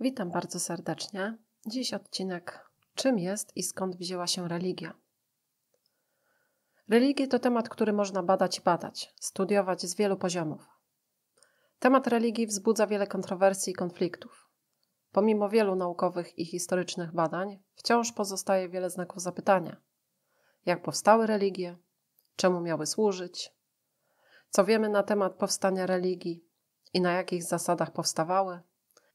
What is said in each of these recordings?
Witam bardzo serdecznie. Dziś odcinek Czym jest i skąd wzięła się religia? Religie to temat, który można badać i badać, studiować z wielu poziomów. Temat religii wzbudza wiele kontrowersji i konfliktów. Pomimo wielu naukowych i historycznych badań, wciąż pozostaje wiele znaków zapytania. Jak powstały religie? Czemu miały służyć? Co wiemy na temat powstania religii i na jakich zasadach powstawały?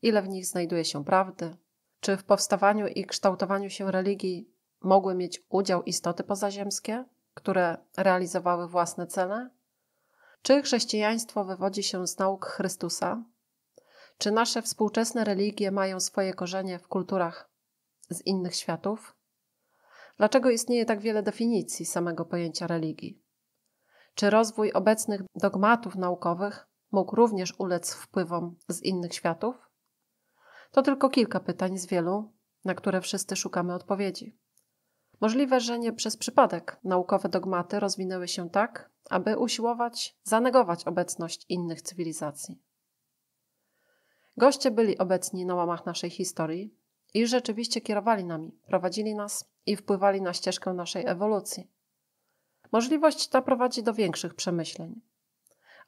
ile w nich znajduje się prawdy, czy w powstawaniu i kształtowaniu się religii mogły mieć udział istoty pozaziemskie, które realizowały własne cele? Czy chrześcijaństwo wywodzi się z nauk Chrystusa? Czy nasze współczesne religie mają swoje korzenie w kulturach z innych światów? Dlaczego istnieje tak wiele definicji samego pojęcia religii? Czy rozwój obecnych dogmatów naukowych mógł również ulec wpływom z innych światów? To tylko kilka pytań z wielu, na które wszyscy szukamy odpowiedzi. Możliwe, że nie przez przypadek naukowe dogmaty rozwinęły się tak, aby usiłować zanegować obecność innych cywilizacji. Goście byli obecni na łamach naszej historii i rzeczywiście kierowali nami, prowadzili nas i wpływali na ścieżkę naszej ewolucji. Możliwość ta prowadzi do większych przemyśleń.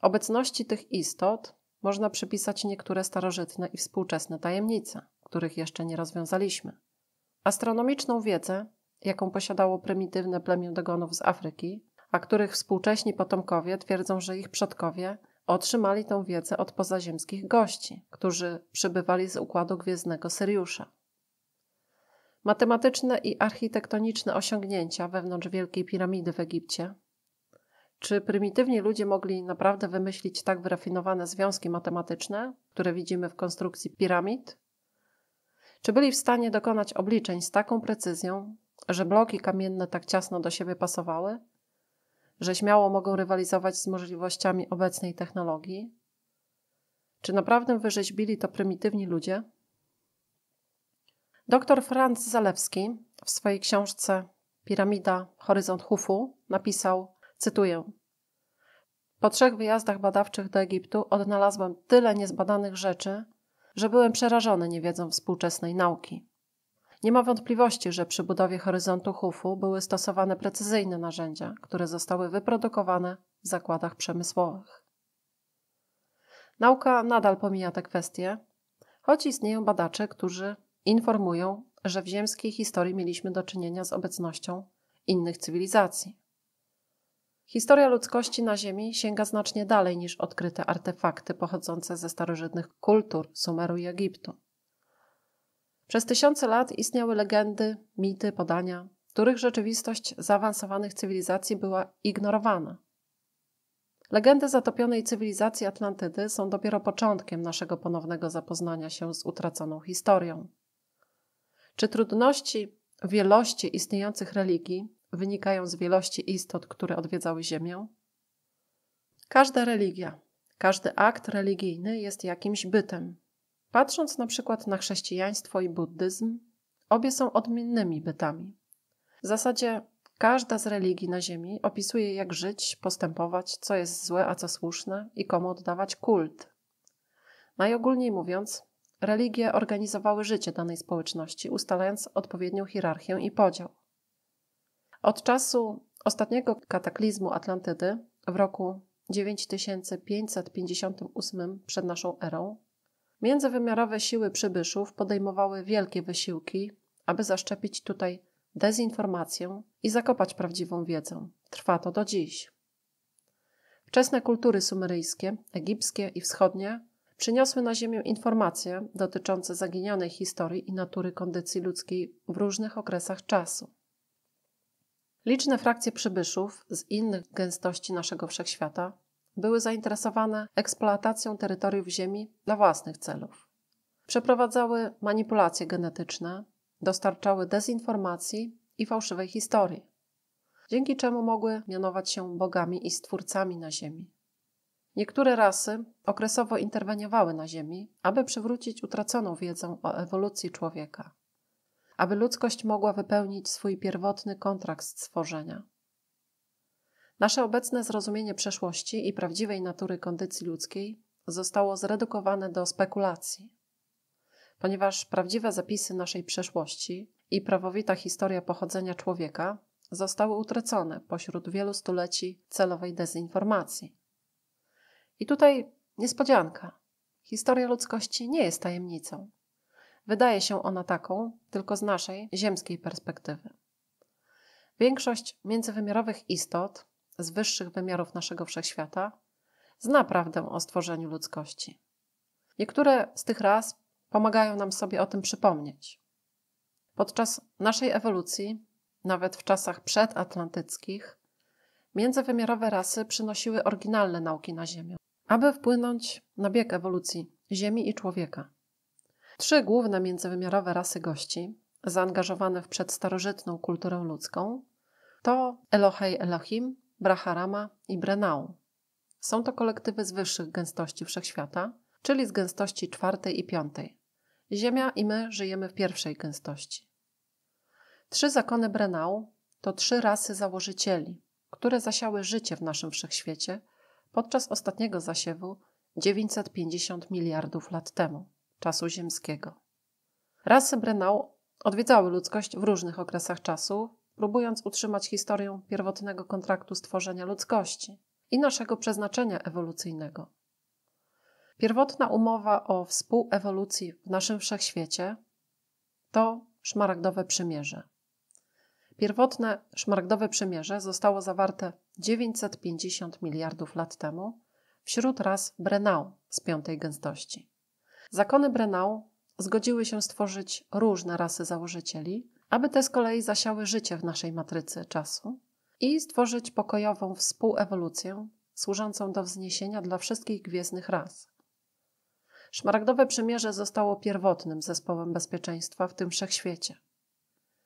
Obecności tych istot można przypisać niektóre starożytne i współczesne tajemnice, których jeszcze nie rozwiązaliśmy. Astronomiczną wiedzę, jaką posiadało prymitywne plemię dogonów z Afryki, a których współcześni potomkowie twierdzą, że ich przodkowie otrzymali tę wiedzę od pozaziemskich gości, którzy przybywali z układu gwiezdnego Syriusza. Matematyczne i architektoniczne osiągnięcia wewnątrz Wielkiej Piramidy w Egipcie czy prymitywni ludzie mogli naprawdę wymyślić tak wyrafinowane związki matematyczne, które widzimy w konstrukcji piramid? Czy byli w stanie dokonać obliczeń z taką precyzją, że bloki kamienne tak ciasno do siebie pasowały, że śmiało mogą rywalizować z możliwościami obecnej technologii? Czy naprawdę wyrzeźbili to prymitywni ludzie? Doktor Franz Zalewski w swojej książce Piramida Horyzont Hufu napisał, Cytuję. Po trzech wyjazdach badawczych do Egiptu odnalazłem tyle niezbadanych rzeczy, że byłem przerażony niewiedzą współczesnej nauki. Nie ma wątpliwości, że przy budowie horyzontu Hufu były stosowane precyzyjne narzędzia, które zostały wyprodukowane w zakładach przemysłowych. Nauka nadal pomija te kwestie, choć istnieją badacze, którzy informują, że w ziemskiej historii mieliśmy do czynienia z obecnością innych cywilizacji. Historia ludzkości na Ziemi sięga znacznie dalej niż odkryte artefakty pochodzące ze starożytnych kultur Sumeru i Egiptu. Przez tysiące lat istniały legendy, mity, podania, których rzeczywistość zaawansowanych cywilizacji była ignorowana. Legendy zatopionej cywilizacji Atlantydy są dopiero początkiem naszego ponownego zapoznania się z utraconą historią. Czy trudności wielości istniejących religii wynikają z wielości istot, które odwiedzały Ziemię? Każda religia, każdy akt religijny jest jakimś bytem. Patrząc na przykład na chrześcijaństwo i buddyzm, obie są odmiennymi bytami. W zasadzie każda z religii na Ziemi opisuje, jak żyć, postępować, co jest złe, a co słuszne i komu oddawać kult. Najogólniej mówiąc, religie organizowały życie danej społeczności, ustalając odpowiednią hierarchię i podział. Od czasu ostatniego kataklizmu Atlantydy w roku 9558 przed naszą erą, międzywymiarowe siły przybyszów podejmowały wielkie wysiłki, aby zaszczepić tutaj dezinformację i zakopać prawdziwą wiedzę. Trwa to do dziś. Wczesne kultury sumeryjskie, egipskie i wschodnie przyniosły na Ziemię informacje dotyczące zaginionej historii i natury kondycji ludzkiej w różnych okresach czasu. Liczne frakcje przybyszów z innych gęstości naszego wszechświata były zainteresowane eksploatacją terytoriów Ziemi dla własnych celów. Przeprowadzały manipulacje genetyczne, dostarczały dezinformacji i fałszywej historii, dzięki czemu mogły mianować się bogami i stwórcami na Ziemi. Niektóre rasy okresowo interweniowały na Ziemi, aby przywrócić utraconą wiedzę o ewolucji człowieka aby ludzkość mogła wypełnić swój pierwotny kontrakt stworzenia. Nasze obecne zrozumienie przeszłości i prawdziwej natury kondycji ludzkiej zostało zredukowane do spekulacji. Ponieważ prawdziwe zapisy naszej przeszłości i prawowita historia pochodzenia człowieka zostały utracone pośród wielu stuleci celowej dezinformacji. I tutaj niespodzianka. Historia ludzkości nie jest tajemnicą, Wydaje się ona taką tylko z naszej ziemskiej perspektywy. Większość międzywymiarowych istot z wyższych wymiarów naszego wszechświata zna prawdę o stworzeniu ludzkości. Niektóre z tych ras pomagają nam sobie o tym przypomnieć. Podczas naszej ewolucji, nawet w czasach przedatlantyckich, międzywymiarowe rasy przynosiły oryginalne nauki na Ziemię, aby wpłynąć na bieg ewolucji Ziemi i człowieka. Trzy główne międzywymiarowe rasy gości, zaangażowane w przedstarożytną kulturę ludzką, to Elohei Elohim, Braharama i Brenau. Są to kolektywy z wyższych gęstości wszechświata, czyli z gęstości czwartej i piątej. Ziemia i my żyjemy w pierwszej gęstości. Trzy zakony Brenau to trzy rasy założycieli, które zasiały życie w naszym wszechświecie podczas ostatniego zasiewu 950 miliardów lat temu czasu ziemskiego. Rasy Brenau odwiedzały ludzkość w różnych okresach czasu, próbując utrzymać historię pierwotnego kontraktu stworzenia ludzkości i naszego przeznaczenia ewolucyjnego. Pierwotna umowa o współewolucji w naszym wszechświecie to szmaragdowe przymierze. Pierwotne szmaragdowe przymierze zostało zawarte 950 miliardów lat temu wśród ras Brenau z piątej gęstości. Zakony Brenau zgodziły się stworzyć różne rasy założycieli, aby te z kolei zasiały życie w naszej matrycy czasu i stworzyć pokojową współewolucję służącą do wzniesienia dla wszystkich gwiezdnych ras. Szmaragdowe Przymierze zostało pierwotnym zespołem bezpieczeństwa w tym wszechświecie.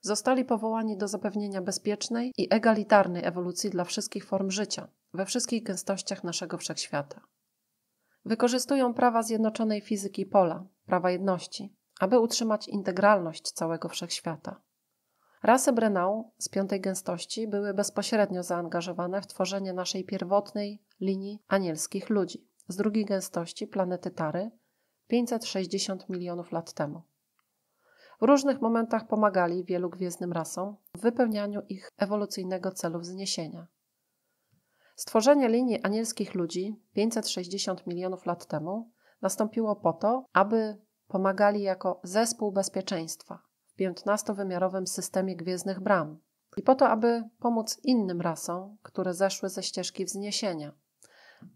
Zostali powołani do zapewnienia bezpiecznej i egalitarnej ewolucji dla wszystkich form życia, we wszystkich gęstościach naszego wszechświata. Wykorzystują prawa zjednoczonej fizyki pola, prawa jedności, aby utrzymać integralność całego wszechświata. Rasy Brenau z piątej gęstości były bezpośrednio zaangażowane w tworzenie naszej pierwotnej linii anielskich ludzi z drugiej gęstości planety Tary 560 milionów lat temu. W różnych momentach pomagali wielu gwiezdnym rasom w wypełnianiu ich ewolucyjnego celu wzniesienia. Stworzenie linii anielskich ludzi 560 milionów lat temu nastąpiło po to, aby pomagali jako zespół bezpieczeństwa w 15-wymiarowym systemie gwiezdnych bram i po to, aby pomóc innym rasom, które zeszły ze ścieżki wzniesienia,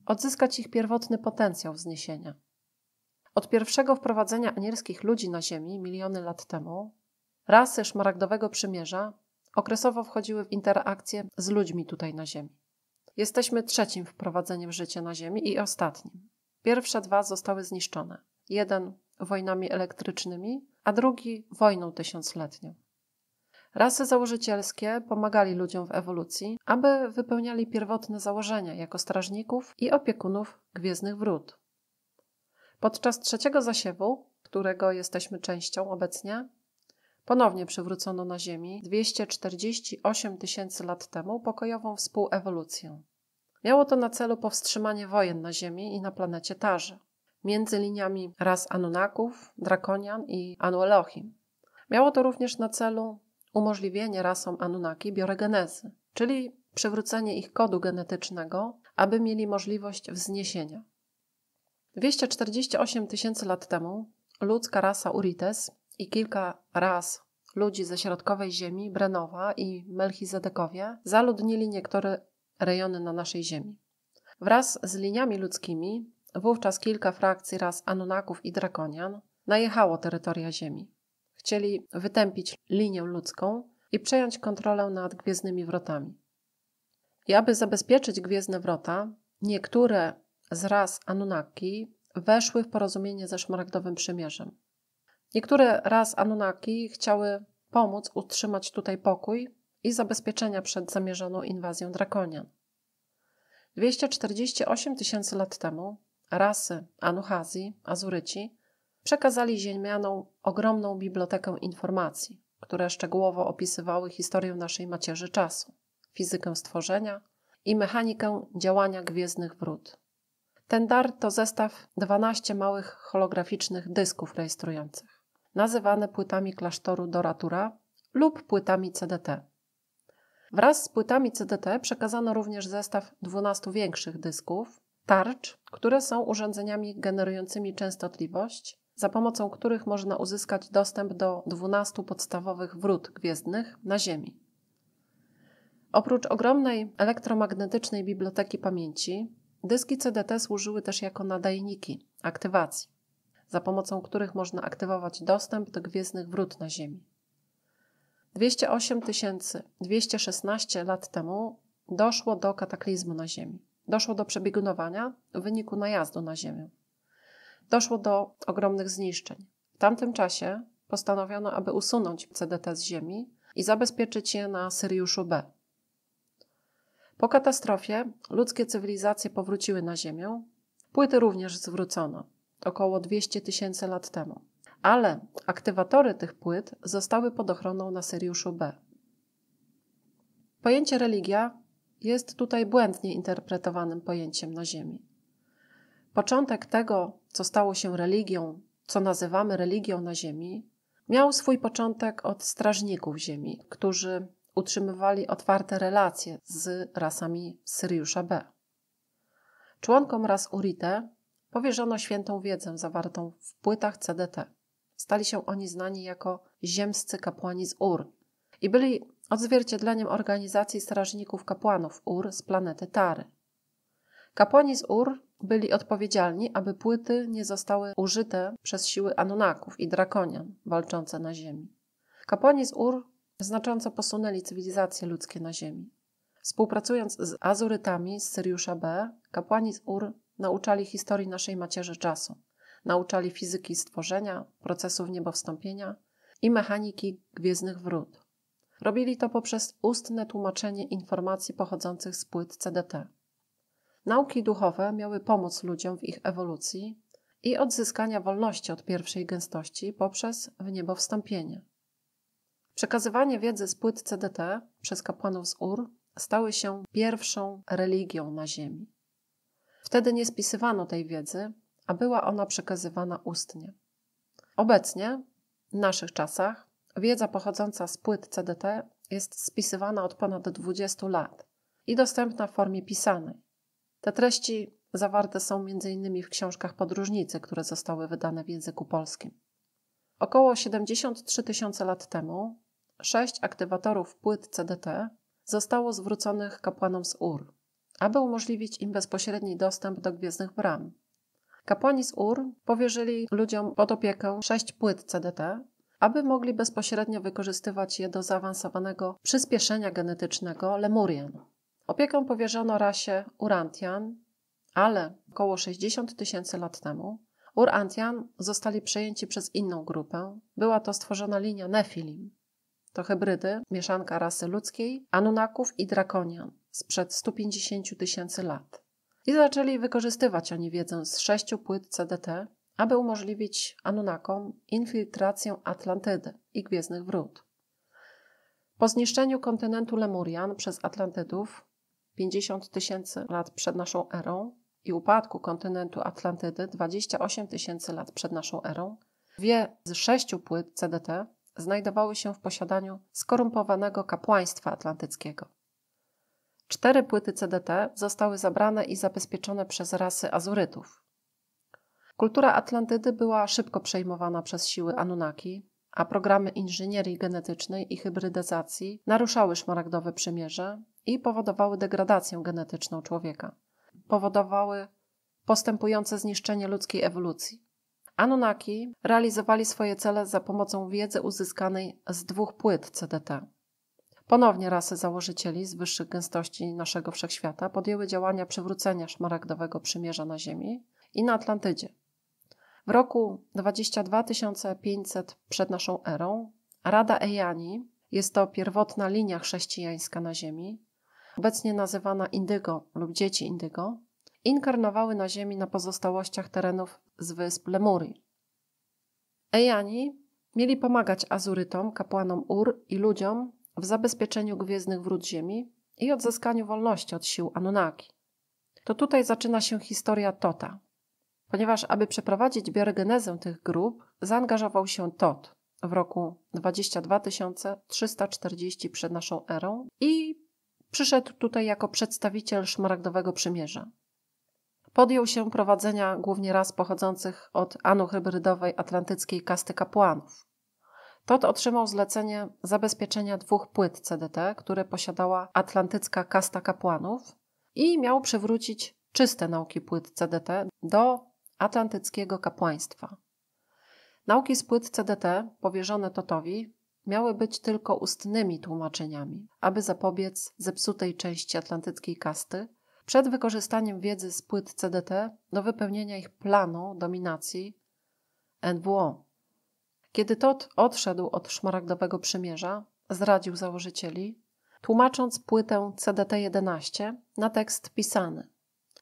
odzyskać ich pierwotny potencjał wzniesienia. Od pierwszego wprowadzenia anielskich ludzi na Ziemi miliony lat temu, rasy szmaragdowego przymierza okresowo wchodziły w interakcję z ludźmi tutaj na Ziemi. Jesteśmy trzecim wprowadzeniem życia na Ziemi i ostatnim. Pierwsze dwa zostały zniszczone. Jeden wojnami elektrycznymi, a drugi wojną tysiącletnią. Rasy założycielskie pomagali ludziom w ewolucji, aby wypełniali pierwotne założenia jako strażników i opiekunów gwiezdnych wrót. Podczas trzeciego zasiewu, którego jesteśmy częścią obecnie, Ponownie przywrócono na Ziemi 248 tysięcy lat temu pokojową współewolucję. Miało to na celu powstrzymanie wojen na Ziemi i na planecie Tarze, między liniami ras Anunnaków, Drakonian i Anuelohim. Miało to również na celu umożliwienie rasom Anunnaki bioregenezy, czyli przywrócenie ich kodu genetycznego, aby mieli możliwość wzniesienia. 248 tysięcy lat temu ludzka rasa Urites i kilka raz ludzi ze środkowej ziemi, Brenowa i Melchizedekowie, zaludnili niektóre rejony na naszej ziemi. Wraz z liniami ludzkimi, wówczas kilka frakcji raz Anunaków i Drakonian, najechało terytoria ziemi. Chcieli wytępić linię ludzką i przejąć kontrolę nad gwiezdnymi wrotami. I aby zabezpieczyć gwiezdne wrota, niektóre z ras Anunnaki weszły w porozumienie ze Szmaragdowym Przymierzem. Niektóre raz Anunnaki chciały pomóc utrzymać tutaj pokój i zabezpieczenia przed zamierzoną inwazją drakonian. 248 tysięcy lat temu rasy Anuhazi, Azuryci, przekazali Ziemianom ogromną bibliotekę informacji, które szczegółowo opisywały historię naszej macierzy czasu, fizykę stworzenia i mechanikę działania gwiezdnych wrót. Ten dar to zestaw 12 małych holograficznych dysków rejestrujących nazywane płytami klasztoru Doratura lub płytami CDT. Wraz z płytami CDT przekazano również zestaw 12 większych dysków, tarcz, które są urządzeniami generującymi częstotliwość, za pomocą których można uzyskać dostęp do 12 podstawowych wrót gwiezdnych na Ziemi. Oprócz ogromnej elektromagnetycznej biblioteki pamięci, dyski CDT służyły też jako nadajniki aktywacji za pomocą których można aktywować dostęp do gwiezdnych wrót na Ziemi. 208 216 lat temu doszło do kataklizmu na Ziemi. Doszło do przebiegunowania w wyniku najazdu na Ziemię. Doszło do ogromnych zniszczeń. W tamtym czasie postanowiono, aby usunąć CDT z Ziemi i zabezpieczyć je na Syriuszu B. Po katastrofie ludzkie cywilizacje powróciły na Ziemię. Płyty również zwrócono około 200 tysięcy lat temu. Ale aktywatory tych płyt zostały pod ochroną na Syriuszu B. Pojęcie religia jest tutaj błędnie interpretowanym pojęciem na Ziemi. Początek tego, co stało się religią, co nazywamy religią na Ziemi, miał swój początek od strażników Ziemi, którzy utrzymywali otwarte relacje z rasami Syriusza B. Członkom ras Urite powierzono świętą wiedzę zawartą w płytach CDT. Stali się oni znani jako ziemscy kapłani z Ur i byli odzwierciedleniem organizacji strażników kapłanów Ur z planety Tary. Kapłani z Ur byli odpowiedzialni, aby płyty nie zostały użyte przez siły Anunaków i Drakonian walczące na Ziemi. Kapłani z Ur znacząco posunęli cywilizacje ludzkie na Ziemi. Współpracując z Azurytami z Syriusza B, kapłani z Ur Nauczali historii naszej macierzy czasu, nauczali fizyki stworzenia, procesów niebowstąpienia i mechaniki gwiezdnych wrót. Robili to poprzez ustne tłumaczenie informacji pochodzących z płyt CDT. Nauki duchowe miały pomóc ludziom w ich ewolucji i odzyskania wolności od pierwszej gęstości poprzez w niebo wstąpienie. Przekazywanie wiedzy z płyt CDT przez kapłanów z UR stały się pierwszą religią na Ziemi. Wtedy nie spisywano tej wiedzy, a była ona przekazywana ustnie. Obecnie, w naszych czasach, wiedza pochodząca z płyt CDT jest spisywana od ponad 20 lat i dostępna w formie pisanej. Te treści zawarte są m.in. w książkach podróżnicy, które zostały wydane w języku polskim. Około 73 tysiące lat temu sześć aktywatorów płyt CDT zostało zwróconych kapłanom z Ur, aby umożliwić im bezpośredni dostęp do Gwiezdnych Bram. Kapłani z Ur powierzyli ludziom pod opiekę sześć płyt CDT, aby mogli bezpośrednio wykorzystywać je do zaawansowanego przyspieszenia genetycznego Lemurian. Opiekę powierzono rasie Urantian, ale około 60 tysięcy lat temu Urantian zostali przejęci przez inną grupę. Była to stworzona linia Nefilim. To hybrydy, mieszanka rasy ludzkiej, Anunnaków i Drakonian sprzed 150 tysięcy lat. I zaczęli wykorzystywać oni wiedzę z sześciu płyt CDT, aby umożliwić Anunnakom infiltrację Atlantydy i Gwiezdnych Wrót. Po zniszczeniu kontynentu Lemurian przez Atlantydów 50 tysięcy lat przed naszą erą i upadku kontynentu Atlantydy 28 tysięcy lat przed naszą erą, dwie z sześciu płyt CDT znajdowały się w posiadaniu skorumpowanego kapłaństwa atlantyckiego. Cztery płyty CDT zostały zabrane i zabezpieczone przez rasy Azurytów. Kultura Atlantydy była szybko przejmowana przez siły Anunnaki, a programy inżynierii genetycznej i hybrydyzacji naruszały szmaragdowe przymierze i powodowały degradację genetyczną człowieka. Powodowały postępujące zniszczenie ludzkiej ewolucji. Anunnaki realizowali swoje cele za pomocą wiedzy uzyskanej z dwóch płyt CDT. Ponownie rasy założycieli z wyższych gęstości naszego wszechświata podjęły działania przywrócenia szmaragdowego przymierza na Ziemi i na Atlantydzie. W roku 22500 przed naszą erą Rada Ejani, jest to pierwotna linia chrześcijańska na Ziemi, obecnie nazywana Indygo lub Dzieci Indygo, inkarnowały na Ziemi na pozostałościach terenów z wysp Lemuri. Ejani mieli pomagać Azurytom, kapłanom Ur i ludziom w zabezpieczeniu gwiezdnych wrót Ziemi i odzyskaniu wolności od sił Anunnaki. To tutaj zaczyna się historia Tota, ponieważ aby przeprowadzić bioregenezę tych grup, zaangażował się Tot w roku 22340 przed naszą erą i przyszedł tutaj jako przedstawiciel Szmaragdowego Przymierza podjął się prowadzenia głównie ras pochodzących od anuhybrydowej atlantyckiej kasty kapłanów. Todd otrzymał zlecenie zabezpieczenia dwóch płyt CDT, które posiadała atlantycka kasta kapłanów i miał przywrócić czyste nauki płyt CDT do atlantyckiego kapłaństwa. Nauki z płyt CDT powierzone Totowi miały być tylko ustnymi tłumaczeniami, aby zapobiec zepsutej części atlantyckiej kasty, przed wykorzystaniem wiedzy z płyt CDT do wypełnienia ich planu dominacji NWO. Kiedy Todd odszedł od szmaragdowego przymierza, zradził założycieli, tłumacząc płytę CDT-11 na tekst pisany.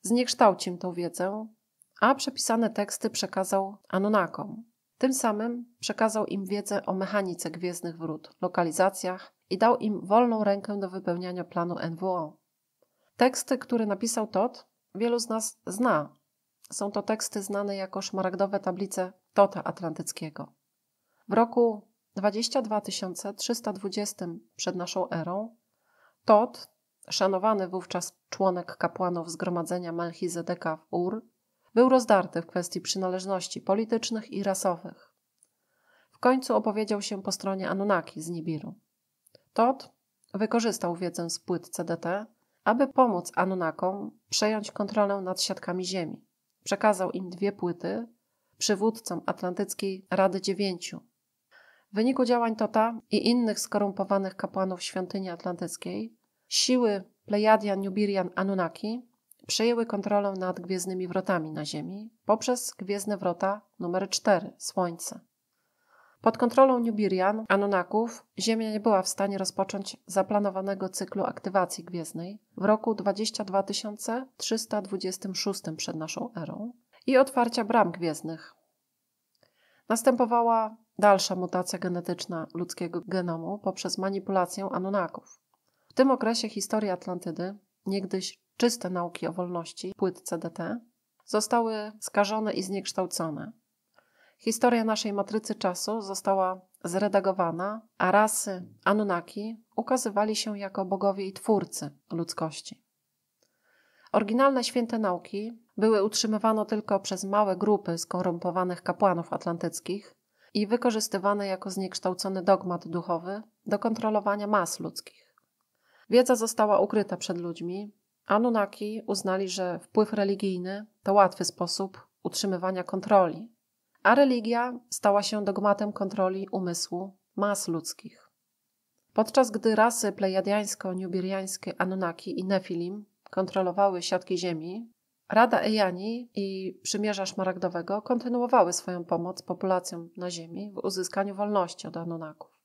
Zniekształcił tą wiedzę, a przepisane teksty przekazał Anunakom. Tym samym przekazał im wiedzę o mechanice gwiezdnych wrót, lokalizacjach i dał im wolną rękę do wypełniania planu NWO. Teksty, które napisał Tot, wielu z nas zna. Są to teksty znane jako szmaragdowe tablice Tota Atlantyckiego. W roku 22320 przed naszą erą Tot, szanowany wówczas członek kapłanów Zgromadzenia Melchizedeka w Ur, był rozdarty w kwestii przynależności politycznych i rasowych. W końcu opowiedział się po stronie Anunnaki z Nibiru. Tot wykorzystał wiedzę z płyt CDT aby pomóc Anunnakom przejąć kontrolę nad siatkami ziemi. Przekazał im dwie płyty przywódcom Atlantyckiej Rady Dziewięciu. W wyniku działań Tota i innych skorumpowanych kapłanów świątyni atlantyckiej, siły Plejadian, Nubirian, Anunnaki przejęły kontrolę nad gwiezdnymi wrotami na Ziemi poprzez gwiezdne wrota numer 4 Słońce. Pod kontrolą Nubirian, Anonaków, Ziemia nie była w stanie rozpocząć zaplanowanego cyklu aktywacji gwiezdnej w roku 22 326 przed naszą erą i otwarcia bram gwiezdnych. Następowała dalsza mutacja genetyczna ludzkiego genomu poprzez manipulację Anonaków. W tym okresie historii Atlantydy, niegdyś czyste nauki o wolności, płyt CDT zostały skażone i zniekształcone. Historia naszej matrycy czasu została zredagowana, a rasy Anunnaki ukazywali się jako bogowie i twórcy ludzkości. Oryginalne święte nauki były utrzymywane tylko przez małe grupy skorumpowanych kapłanów atlantyckich i wykorzystywane jako zniekształcony dogmat duchowy do kontrolowania mas ludzkich. Wiedza została ukryta przed ludźmi. Anunnaki uznali, że wpływ religijny to łatwy sposób utrzymywania kontroli a religia stała się dogmatem kontroli umysłu mas ludzkich. Podczas gdy rasy plejadiańsko-niubiriańskie Anunnaki i Nefilim kontrolowały siatki ziemi, Rada Ejani i Przymierza Szmaragdowego kontynuowały swoją pomoc populacjom na ziemi w uzyskaniu wolności od Anunnaków.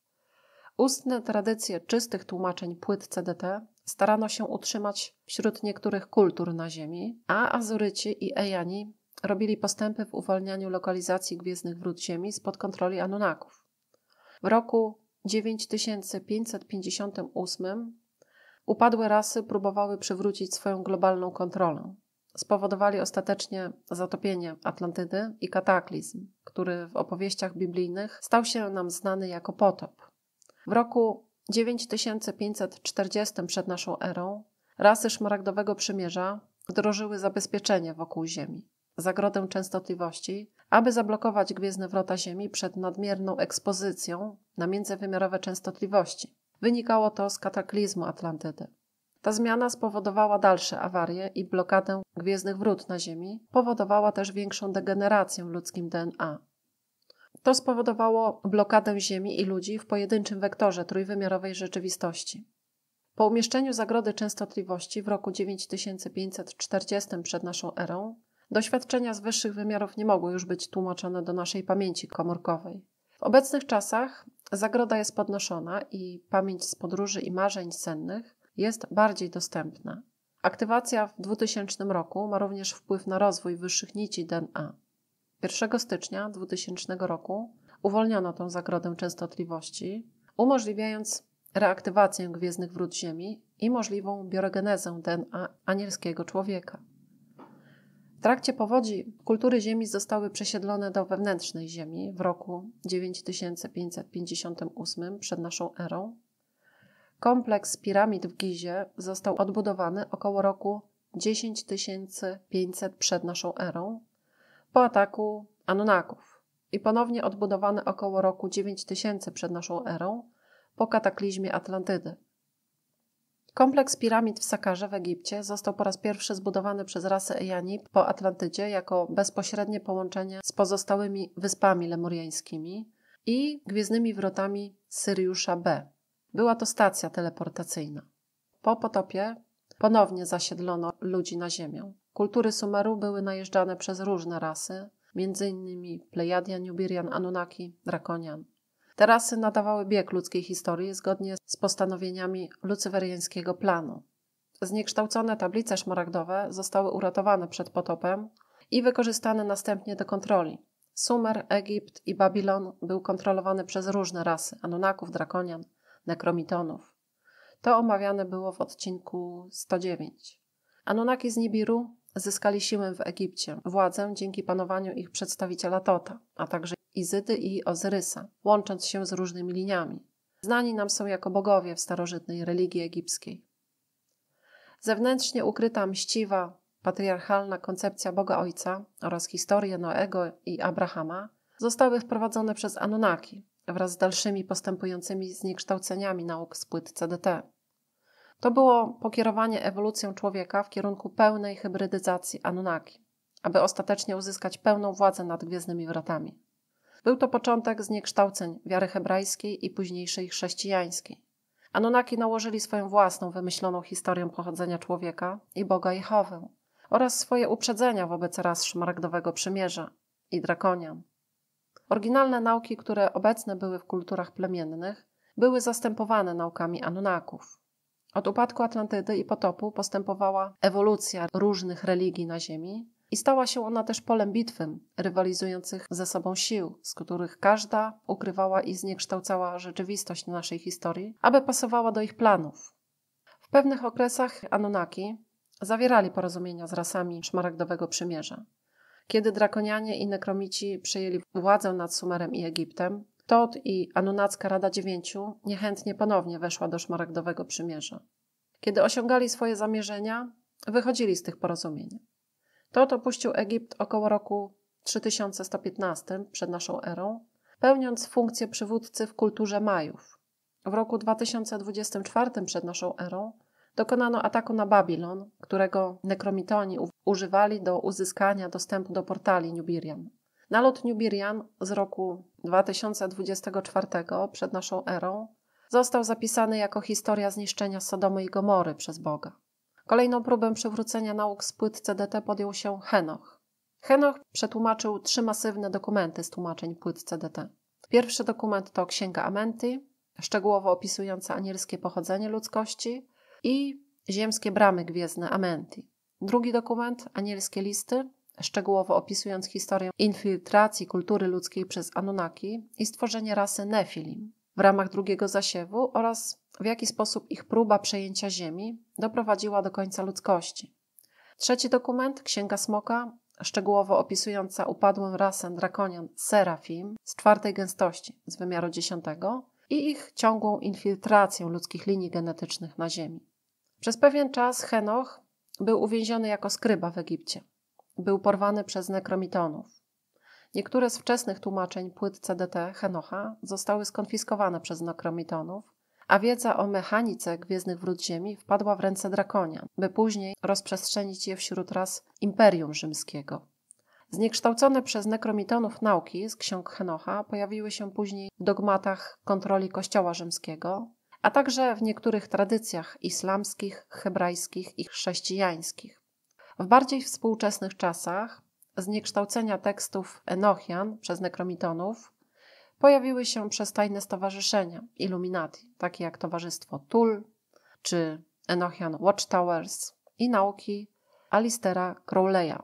Ustne tradycje czystych tłumaczeń płyt CDT starano się utrzymać wśród niektórych kultur na ziemi, a Azuryci i Ejani robili postępy w uwalnianiu lokalizacji gwiezdnych wrót Ziemi spod kontroli Anunnaków. W roku 9558 upadłe rasy próbowały przywrócić swoją globalną kontrolę. Spowodowali ostatecznie zatopienie Atlantydy i kataklizm, który w opowieściach biblijnych stał się nam znany jako potop. W roku 9540 przed naszą erą rasy szmaragdowego przymierza wdrożyły zabezpieczenie wokół Ziemi zagrodę częstotliwości, aby zablokować gwiezdne wrota Ziemi przed nadmierną ekspozycją na międzywymiarowe częstotliwości. Wynikało to z kataklizmu Atlantydy. Ta zmiana spowodowała dalsze awarie i blokadę gwiezdnych wrót na Ziemi, powodowała też większą degenerację w ludzkim DNA. To spowodowało blokadę Ziemi i ludzi w pojedynczym wektorze trójwymiarowej rzeczywistości. Po umieszczeniu zagrody częstotliwości w roku 9540 przed naszą erą Doświadczenia z wyższych wymiarów nie mogły już być tłumaczone do naszej pamięci komórkowej. W obecnych czasach zagroda jest podnoszona i pamięć z podróży i marzeń sennych jest bardziej dostępna. Aktywacja w 2000 roku ma również wpływ na rozwój wyższych nici DNA. 1 stycznia 2000 roku uwolniono tą zagrodę częstotliwości, umożliwiając reaktywację gwiezdnych wrót Ziemi i możliwą biorogenezę DNA anielskiego człowieka. W trakcie powodzi kultury ziemi zostały przesiedlone do wewnętrznej ziemi w roku 9558 przed naszą erą. Kompleks piramid w Gizie został odbudowany około roku 10500 przed naszą erą po ataku Anunnaków i ponownie odbudowany około roku 9000 przed naszą erą po kataklizmie Atlantydy. Kompleks piramid w Sakarze w Egipcie został po raz pierwszy zbudowany przez rasę Ejanib po Atlantydzie jako bezpośrednie połączenie z pozostałymi wyspami lemuriańskimi i gwiezdnymi wrotami Syriusza B. Była to stacja teleportacyjna. Po potopie ponownie zasiedlono ludzi na Ziemię. Kultury Sumeru były najeżdżane przez różne rasy, m.in. Plejadian, Nubirian, Anunnaki, Drakonian. Te rasy nadawały bieg ludzkiej historii zgodnie z postanowieniami lucyweriańskiego planu. Zniekształcone tablice szmaragdowe zostały uratowane przed potopem i wykorzystane następnie do kontroli. Sumer, Egipt i Babilon był kontrolowany przez różne rasy Anunaków, Drakonian, Nekromitonów. To omawiane było w odcinku 109. Anunaki z Nibiru zyskali siłę w Egipcie, władzę dzięki panowaniu ich przedstawiciela Tota, a także Izydy i Ozyrysa, łącząc się z różnymi liniami. Znani nam są jako bogowie w starożytnej religii egipskiej. Zewnętrznie ukryta, mściwa, patriarchalna koncepcja Boga Ojca oraz historie Noego i Abrahama zostały wprowadzone przez Anunnaki wraz z dalszymi postępującymi zniekształceniami nauk z płyt CDT. To było pokierowanie ewolucją człowieka w kierunku pełnej hybrydyzacji Anunnaki, aby ostatecznie uzyskać pełną władzę nad Gwiezdnymi Wrotami. Był to początek zniekształceń wiary hebrajskiej i późniejszej chrześcijańskiej. Anunaki nałożyli swoją własną wymyśloną historię pochodzenia człowieka i Boga Jehowę oraz swoje uprzedzenia wobec ras szmaragdowego przymierza i drakonian. Oryginalne nauki, które obecne były w kulturach plemiennych, były zastępowane naukami Anunaków. Od upadku Atlantydy i potopu postępowała ewolucja różnych religii na Ziemi, i stała się ona też polem bitwy rywalizujących ze sobą sił, z których każda ukrywała i zniekształcała rzeczywistość naszej historii, aby pasowała do ich planów. W pewnych okresach Anunnaki zawierali porozumienia z rasami Szmaragdowego Przymierza. Kiedy Drakonianie i Nekromici przejęli władzę nad Sumerem i Egiptem, Tod i Anunnacka Rada Dziewięciu niechętnie ponownie weszła do Szmaragdowego Przymierza. Kiedy osiągali swoje zamierzenia, wychodzili z tych porozumień. Tort opuścił Egipt około roku 3115 przed naszą erą, pełniąc funkcję przywódcy w kulturze Majów. W roku 2024 przed naszą erą dokonano ataku na Babilon, którego nekromitoni używali do uzyskania dostępu do portali Nubirian. Nalot Nubirian z roku 2024 przed naszą erą został zapisany jako historia zniszczenia Sodomy i Gomory przez Boga. Kolejną próbę przywrócenia nauk z płyt CDT podjął się Henoch. Henoch przetłumaczył trzy masywne dokumenty z tłumaczeń płyt CDT. Pierwszy dokument to Księga Amenty, szczegółowo opisująca anielskie pochodzenie ludzkości i ziemskie bramy gwiezdne Amenti. Drugi dokument, Anielskie listy, szczegółowo opisując historię infiltracji kultury ludzkiej przez Anunnaki i stworzenie rasy Nefilim w ramach drugiego zasiewu oraz w jaki sposób ich próba przejęcia ziemi doprowadziła do końca ludzkości. Trzeci dokument, Księga Smoka, szczegółowo opisująca upadłą rasę drakonian Serafim z czwartej gęstości, z wymiaru dziesiątego, i ich ciągłą infiltrację ludzkich linii genetycznych na Ziemi. Przez pewien czas Henoch był uwięziony jako skryba w Egipcie. Był porwany przez nekromitonów. Niektóre z wczesnych tłumaczeń płyt CDT Henocha zostały skonfiskowane przez nekromitonów, a wiedza o mechanice Gwiezdnych Wrót Ziemi wpadła w ręce drakonia, by później rozprzestrzenić je wśród ras Imperium Rzymskiego. Zniekształcone przez nekromitonów nauki z ksiąg Henocha pojawiły się później w dogmatach kontroli Kościoła Rzymskiego, a także w niektórych tradycjach islamskich, hebrajskich i chrześcijańskich. W bardziej współczesnych czasach zniekształcenia tekstów Enochian przez nekromitonów pojawiły się przestajne stowarzyszenia Illuminati, takie jak Towarzystwo Tul czy Enochian Watchtowers i nauki Alistera Crowleya.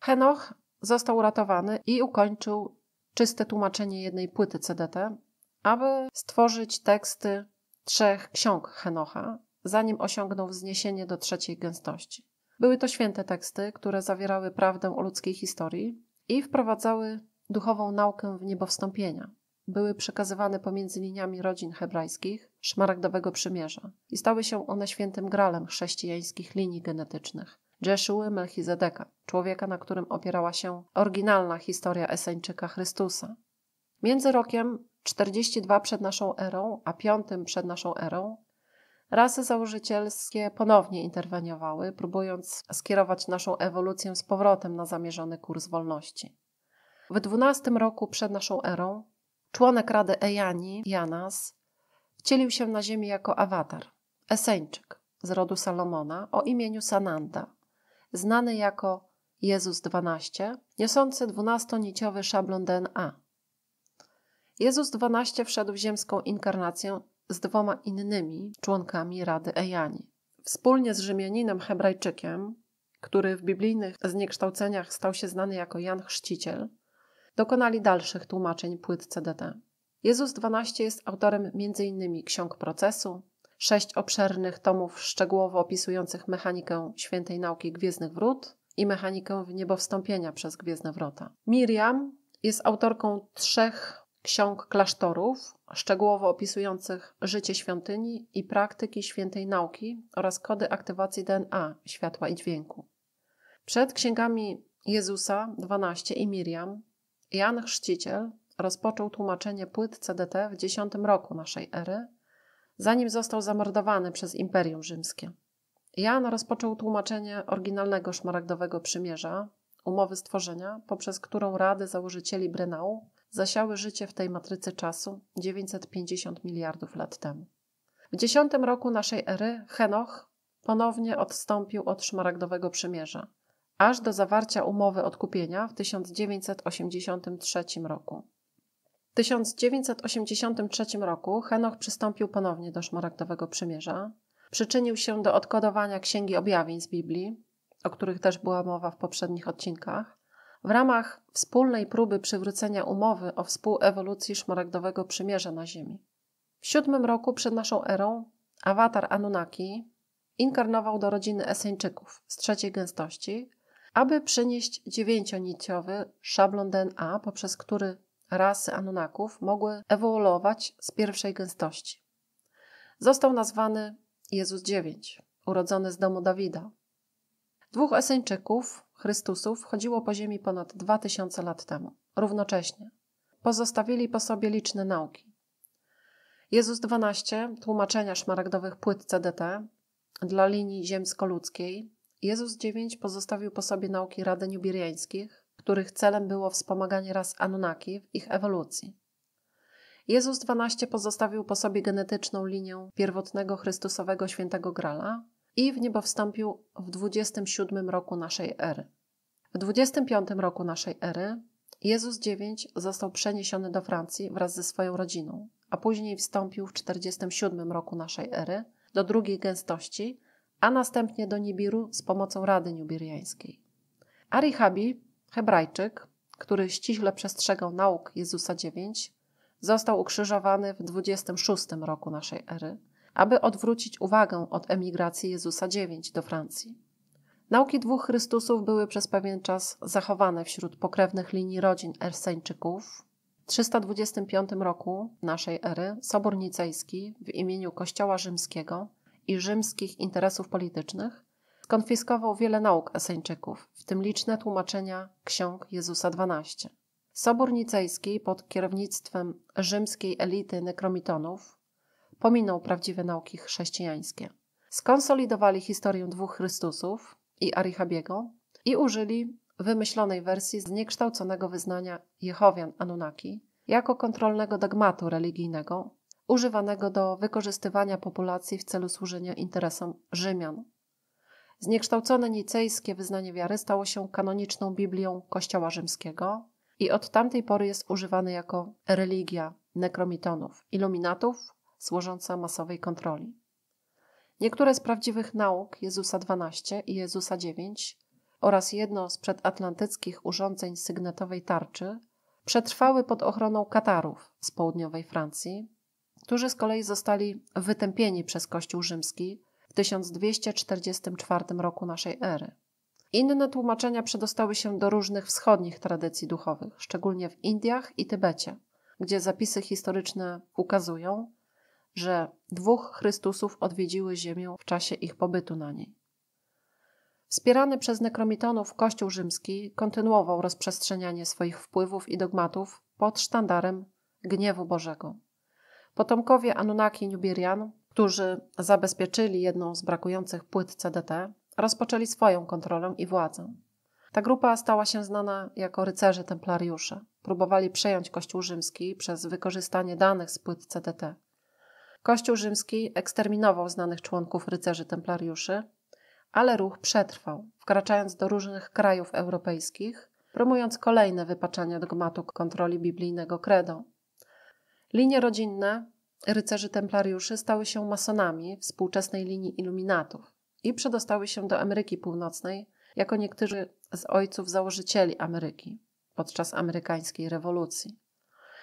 Henoch został uratowany i ukończył czyste tłumaczenie jednej płyty CDT, aby stworzyć teksty trzech ksiąg Henocha, zanim osiągnął wzniesienie do trzeciej gęstości. Były to święte teksty, które zawierały prawdę o ludzkiej historii i wprowadzały duchową naukę w niebowstąpienia. Były przekazywane pomiędzy liniami rodzin hebrajskich szmaragdowego przymierza i stały się one świętym gralem chrześcijańskich linii genetycznych. Jeszuły Melchizedeka, człowieka, na którym opierała się oryginalna historia Eseńczyka Chrystusa. Między rokiem 42 przed naszą erą, a 5 przed naszą erą, rasy założycielskie ponownie interweniowały, próbując skierować naszą ewolucję z powrotem na zamierzony kurs wolności. W 12 roku przed naszą erą członek Rady Ejani, Janas, wcielił się na ziemię jako awatar, Eseńczyk z rodu Salomona o imieniu Sananda, znany jako Jezus XII, niosący niciowy szablon DNA. Jezus XII wszedł w ziemską inkarnację z dwoma innymi członkami Rady Ejani. Wspólnie z Rzymianinem Hebrajczykiem, który w biblijnych zniekształceniach stał się znany jako Jan Chrzciciel, dokonali dalszych tłumaczeń płyt CDT. Jezus 12 jest autorem m.in. ksiąg procesu, sześć obszernych tomów szczegółowo opisujących mechanikę świętej nauki Gwiezdnych Wrót i mechanikę niebowstąpienia przez Gwiezdne Wrota. Miriam jest autorką trzech ksiąg klasztorów, szczegółowo opisujących życie świątyni i praktyki świętej nauki oraz kody aktywacji DNA, światła i dźwięku. Przed księgami Jezusa 12 i Miriam Jan Chrzciciel rozpoczął tłumaczenie płyt CDT w X roku naszej ery, zanim został zamordowany przez Imperium Rzymskie. Jan rozpoczął tłumaczenie oryginalnego szmaragdowego przymierza, umowy stworzenia, poprzez którą rady założycieli Brenau zasiały życie w tej matrycy czasu 950 miliardów lat temu. W X roku naszej ery Henoch ponownie odstąpił od szmaragdowego przymierza – aż do zawarcia umowy odkupienia w 1983 roku. W 1983 roku Henoch przystąpił ponownie do szmaragdowego przymierza, przyczynił się do odkodowania Księgi Objawień z Biblii, o których też była mowa w poprzednich odcinkach, w ramach wspólnej próby przywrócenia umowy o współewolucji szmaragdowego przymierza na Ziemi. W siódmym roku przed naszą erą awatar Anunnaki inkarnował do rodziny Eseńczyków z trzeciej gęstości, aby przenieść dziewięcioniciowy szablon DNA, poprzez który rasy Anunnaków mogły ewoluować z pierwszej gęstości. Został nazwany Jezus IX, urodzony z domu Dawida. Dwóch Eseńczyków, Chrystusów, chodziło po ziemi ponad 2000 lat temu, równocześnie. Pozostawili po sobie liczne nauki. Jezus XII, tłumaczenia szmaragdowych płyt CDT dla linii ziemsko-ludzkiej, Jezus IX pozostawił po sobie nauki rady Niubiriańskich, których celem było wspomaganie ras Anunnaki w ich ewolucji. Jezus XII pozostawił po sobie genetyczną linię pierwotnego Chrystusowego Świętego Grala i w niebo wstąpił w 27 roku naszej ery. W 25 roku naszej ery Jezus IX został przeniesiony do Francji wraz ze swoją rodziną, a później wstąpił w 47 roku naszej ery do drugiej gęstości, a następnie do Nibiru z pomocą Rady Nibiriańskiej. Arihabi, Hebrajczyk, który ściśle przestrzegał nauk Jezusa IX, został ukrzyżowany w 26 roku naszej ery, aby odwrócić uwagę od emigracji Jezusa IX do Francji. Nauki dwóch Chrystusów były przez pewien czas zachowane wśród pokrewnych linii rodzin Erseńczyków. W 325 roku naszej ery Sobor Nicejski w imieniu Kościoła Rzymskiego i rzymskich interesów politycznych, skonfiskował wiele nauk Eseńczyków, w tym liczne tłumaczenia ksiąg Jezusa XII. Sobór Nicejski pod kierownictwem rzymskiej elity nekromitonów pominął prawdziwe nauki chrześcijańskie. Skonsolidowali historię dwóch Chrystusów i Arichabiego i użyli wymyślonej wersji zniekształconego wyznania Jehowian Anunnaki jako kontrolnego dogmatu religijnego używanego do wykorzystywania populacji w celu służenia interesom Rzymian. Zniekształcone nicejskie wyznanie wiary stało się kanoniczną Biblią Kościoła Rzymskiego i od tamtej pory jest używane jako religia nekromitonów, iluminatów, służąca masowej kontroli. Niektóre z prawdziwych nauk Jezusa 12 i Jezusa 9 oraz jedno z przedatlantyckich urządzeń sygnetowej tarczy przetrwały pod ochroną Katarów z południowej Francji, którzy z kolei zostali wytępieni przez Kościół rzymski w 1244 roku naszej ery. Inne tłumaczenia przedostały się do różnych wschodnich tradycji duchowych, szczególnie w Indiach i Tybecie, gdzie zapisy historyczne ukazują, że dwóch Chrystusów odwiedziły Ziemię w czasie ich pobytu na niej. Wspierany przez nekromitonów Kościół rzymski kontynuował rozprzestrzenianie swoich wpływów i dogmatów pod sztandarem gniewu Bożego. Potomkowie Anunnaki Nubirian, którzy zabezpieczyli jedną z brakujących płyt CDT, rozpoczęli swoją kontrolę i władzę. Ta grupa stała się znana jako rycerze templariusze. Próbowali przejąć Kościół Rzymski przez wykorzystanie danych z płyt CDT. Kościół Rzymski eksterminował znanych członków rycerzy templariuszy, ale ruch przetrwał, wkraczając do różnych krajów europejskich, promując kolejne wypaczania dogmatu kontroli biblijnego credo, Linie rodzinne rycerzy templariuszy stały się masonami współczesnej linii iluminatów i przedostały się do Ameryki Północnej jako niektórzy z ojców założycieli Ameryki podczas amerykańskiej rewolucji.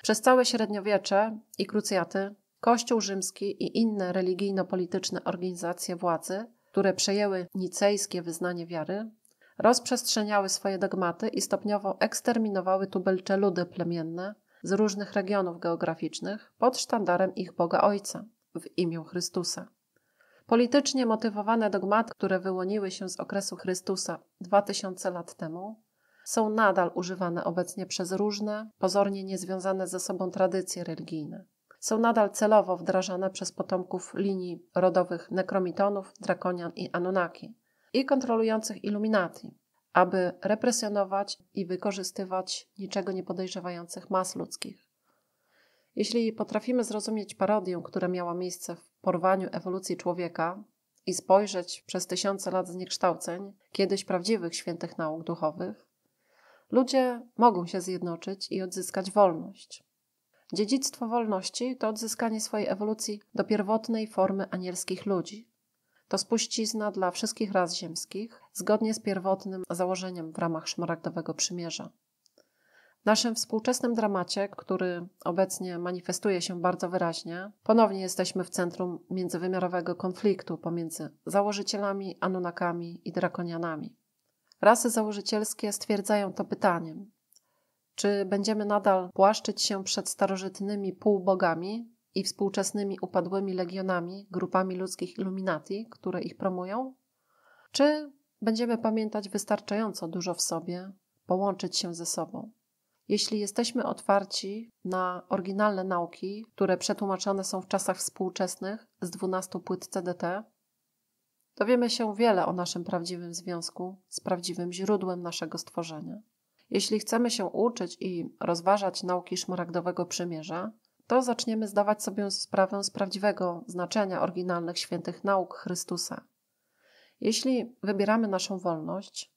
Przez całe średniowiecze i krucjaty Kościół rzymski i inne religijno-polityczne organizacje władzy, które przejęły nicejskie wyznanie wiary, rozprzestrzeniały swoje dogmaty i stopniowo eksterminowały tubelcze ludy plemienne, z różnych regionów geograficznych pod sztandarem ich Boga Ojca w imię Chrystusa. Politycznie motywowane dogmaty, które wyłoniły się z okresu Chrystusa 2000 lat temu, są nadal używane obecnie przez różne, pozornie niezwiązane ze sobą tradycje religijne. Są nadal celowo wdrażane przez potomków linii rodowych nekromitonów, drakonian i Anunnaki i kontrolujących iluminati, aby represjonować i wykorzystywać niczego nie podejrzewających mas ludzkich. Jeśli potrafimy zrozumieć parodię, która miała miejsce w porwaniu ewolucji człowieka i spojrzeć przez tysiące lat zniekształceń, kiedyś prawdziwych świętych nauk duchowych, ludzie mogą się zjednoczyć i odzyskać wolność. Dziedzictwo wolności to odzyskanie swojej ewolucji do pierwotnej formy anielskich ludzi. To spuścizna dla wszystkich ras ziemskich, zgodnie z pierwotnym założeniem w ramach Szmaragdowego Przymierza. W naszym współczesnym dramacie, który obecnie manifestuje się bardzo wyraźnie, ponownie jesteśmy w centrum międzywymiarowego konfliktu pomiędzy założycielami, anunakami i Drakonianami. Rasy założycielskie stwierdzają to pytaniem: czy będziemy nadal płaszczyć się przed starożytnymi półbogami, i współczesnymi upadłymi legionami, grupami ludzkich iluminati, które ich promują? Czy będziemy pamiętać wystarczająco dużo w sobie, połączyć się ze sobą? Jeśli jesteśmy otwarci na oryginalne nauki, które przetłumaczone są w czasach współczesnych z 12 płyt CDT, dowiemy się wiele o naszym prawdziwym związku z prawdziwym źródłem naszego stworzenia. Jeśli chcemy się uczyć i rozważać nauki szmaragdowego przymierza, to zaczniemy zdawać sobie sprawę z prawdziwego znaczenia oryginalnych świętych nauk Chrystusa. Jeśli wybieramy naszą wolność,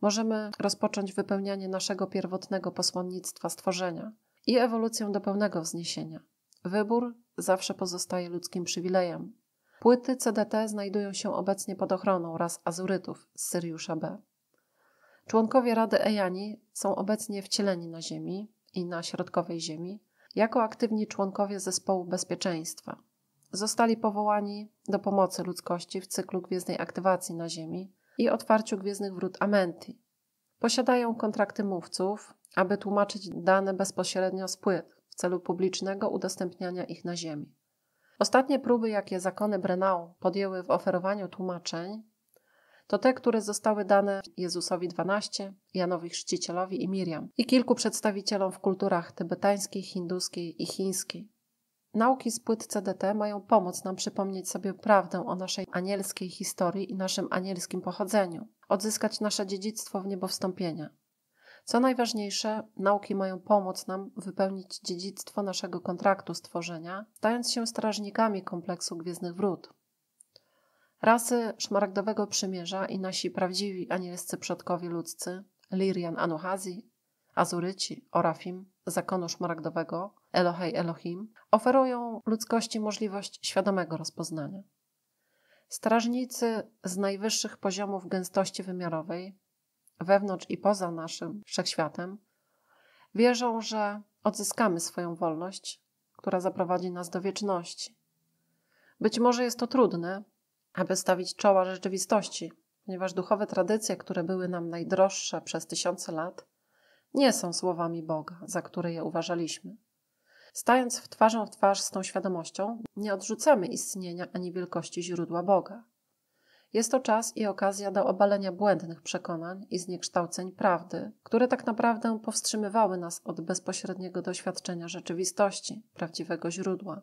możemy rozpocząć wypełnianie naszego pierwotnego posłannictwa stworzenia i ewolucję do pełnego wzniesienia. Wybór zawsze pozostaje ludzkim przywilejem. Płyty CDT znajdują się obecnie pod ochroną raz azurytów z Syriusza B. Członkowie Rady Ejani są obecnie wcieleni na Ziemi i na środkowej Ziemi jako aktywni członkowie zespołu bezpieczeństwa. Zostali powołani do pomocy ludzkości w cyklu gwiezdnej aktywacji na Ziemi i otwarciu gwiezdnych wrót Amenti. Posiadają kontrakty mówców, aby tłumaczyć dane bezpośrednio z płyt w celu publicznego udostępniania ich na Ziemi. Ostatnie próby, jakie zakony Brenau podjęły w oferowaniu tłumaczeń, to te, które zostały dane Jezusowi 12, Janowi Chrzcicielowi i Miriam i kilku przedstawicielom w kulturach tybetańskiej, hinduskiej i chińskiej. Nauki z płyt CDT mają pomóc nam przypomnieć sobie prawdę o naszej anielskiej historii i naszym anielskim pochodzeniu, odzyskać nasze dziedzictwo w niebo wstąpienia. Co najważniejsze, nauki mają pomóc nam wypełnić dziedzictwo naszego kontraktu stworzenia, stając się strażnikami kompleksu Gwiezdnych Wrót. Rasy Szmaragdowego Przymierza i nasi prawdziwi anielscy przodkowie ludzcy, Lirian Anuhazi, Azuryci, Orafim, zakonu szmaragdowego, Elohej Elohim, oferują ludzkości możliwość świadomego rozpoznania. Strażnicy z najwyższych poziomów gęstości wymiarowej, wewnątrz i poza naszym wszechświatem, wierzą, że odzyskamy swoją wolność, która zaprowadzi nas do wieczności. Być może jest to trudne, aby stawić czoła rzeczywistości, ponieważ duchowe tradycje, które były nam najdroższe przez tysiące lat, nie są słowami Boga, za które je uważaliśmy. Stając w twarzą w twarz z tą świadomością, nie odrzucamy istnienia ani wielkości źródła Boga. Jest to czas i okazja do obalenia błędnych przekonań i zniekształceń prawdy, które tak naprawdę powstrzymywały nas od bezpośredniego doświadczenia rzeczywistości, prawdziwego źródła.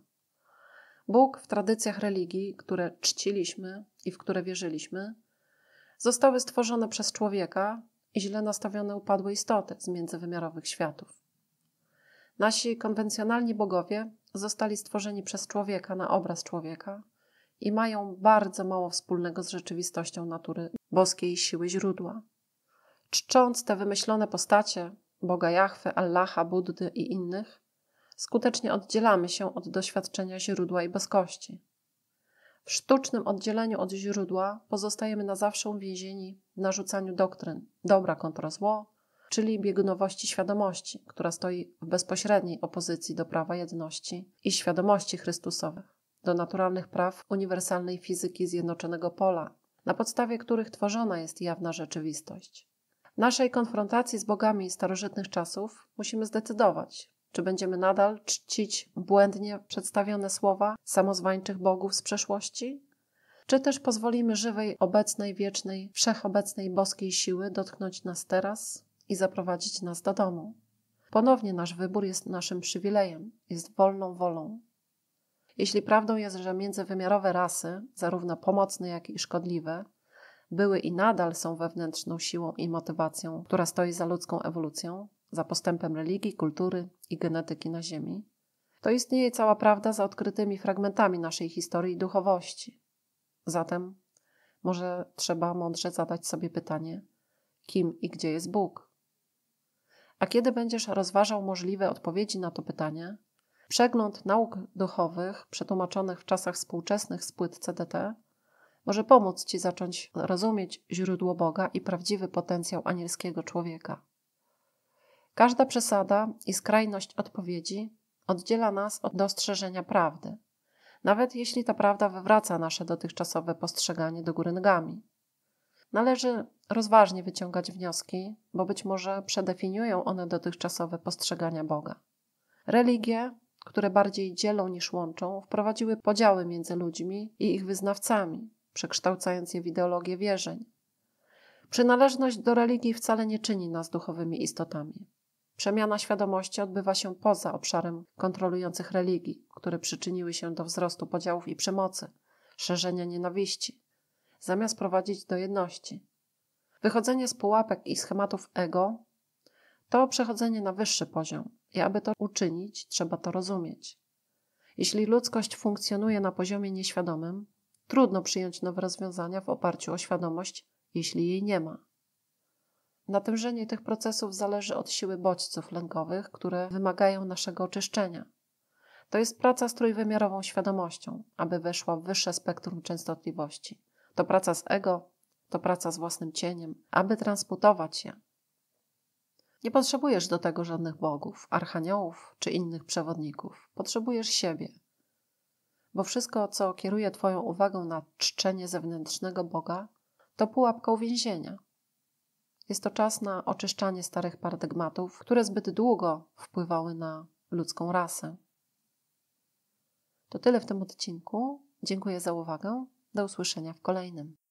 Bóg w tradycjach religii, które czciliśmy i w które wierzyliśmy, zostały stworzone przez człowieka i źle nastawione upadłe istoty z międzywymiarowych światów. Nasi konwencjonalni bogowie zostali stworzeni przez człowieka na obraz człowieka i mają bardzo mało wspólnego z rzeczywistością natury boskiej siły źródła. Czcząc te wymyślone postacie Boga Jahwe, Allaha, Buddy i innych, skutecznie oddzielamy się od doświadczenia źródła i boskości. W sztucznym oddzieleniu od źródła pozostajemy na zawsze uwięzieni w narzucaniu doktryn dobra kontra zło, czyli biegunowości świadomości, która stoi w bezpośredniej opozycji do prawa jedności i świadomości Chrystusowych, do naturalnych praw uniwersalnej fizyki zjednoczonego pola, na podstawie których tworzona jest jawna rzeczywistość. W naszej konfrontacji z bogami starożytnych czasów musimy zdecydować, czy będziemy nadal czcić błędnie przedstawione słowa samozwańczych bogów z przeszłości? Czy też pozwolimy żywej, obecnej, wiecznej, wszechobecnej boskiej siły dotknąć nas teraz i zaprowadzić nas do domu? Ponownie nasz wybór jest naszym przywilejem, jest wolną wolą. Jeśli prawdą jest, że międzywymiarowe rasy, zarówno pomocne, jak i szkodliwe, były i nadal są wewnętrzną siłą i motywacją, która stoi za ludzką ewolucją, za postępem religii, kultury, i genetyki na Ziemi, to istnieje cała prawda za odkrytymi fragmentami naszej historii i duchowości. Zatem może trzeba mądrze zadać sobie pytanie, kim i gdzie jest Bóg? A kiedy będziesz rozważał możliwe odpowiedzi na to pytanie, przegląd nauk duchowych przetłumaczonych w czasach współczesnych z płyt CDT może pomóc Ci zacząć rozumieć źródło Boga i prawdziwy potencjał anielskiego człowieka. Każda przesada i skrajność odpowiedzi oddziela nas od dostrzeżenia prawdy, nawet jeśli ta prawda wywraca nasze dotychczasowe postrzeganie do góry nogami. Należy rozważnie wyciągać wnioski, bo być może przedefiniują one dotychczasowe postrzegania Boga. Religie, które bardziej dzielą niż łączą, wprowadziły podziały między ludźmi i ich wyznawcami, przekształcając je w ideologię wierzeń. Przynależność do religii wcale nie czyni nas duchowymi istotami. Przemiana świadomości odbywa się poza obszarem kontrolujących religii, które przyczyniły się do wzrostu podziałów i przemocy, szerzenia nienawiści, zamiast prowadzić do jedności. Wychodzenie z pułapek i schematów ego to przechodzenie na wyższy poziom i aby to uczynić, trzeba to rozumieć. Jeśli ludzkość funkcjonuje na poziomie nieświadomym, trudno przyjąć nowe rozwiązania w oparciu o świadomość, jeśli jej nie ma. Natężenie tych procesów zależy od siły bodźców lękowych, które wymagają naszego oczyszczenia. To jest praca z trójwymiarową świadomością, aby weszła w wyższe spektrum częstotliwości. To praca z ego, to praca z własnym cieniem, aby transportować je. Nie potrzebujesz do tego żadnych bogów, archaniołów czy innych przewodników. Potrzebujesz siebie. Bo wszystko, co kieruje Twoją uwagę na czczenie zewnętrznego Boga, to pułapką więzienia. Jest to czas na oczyszczanie starych paradygmatów, które zbyt długo wpływały na ludzką rasę. To tyle w tym odcinku. Dziękuję za uwagę. Do usłyszenia w kolejnym.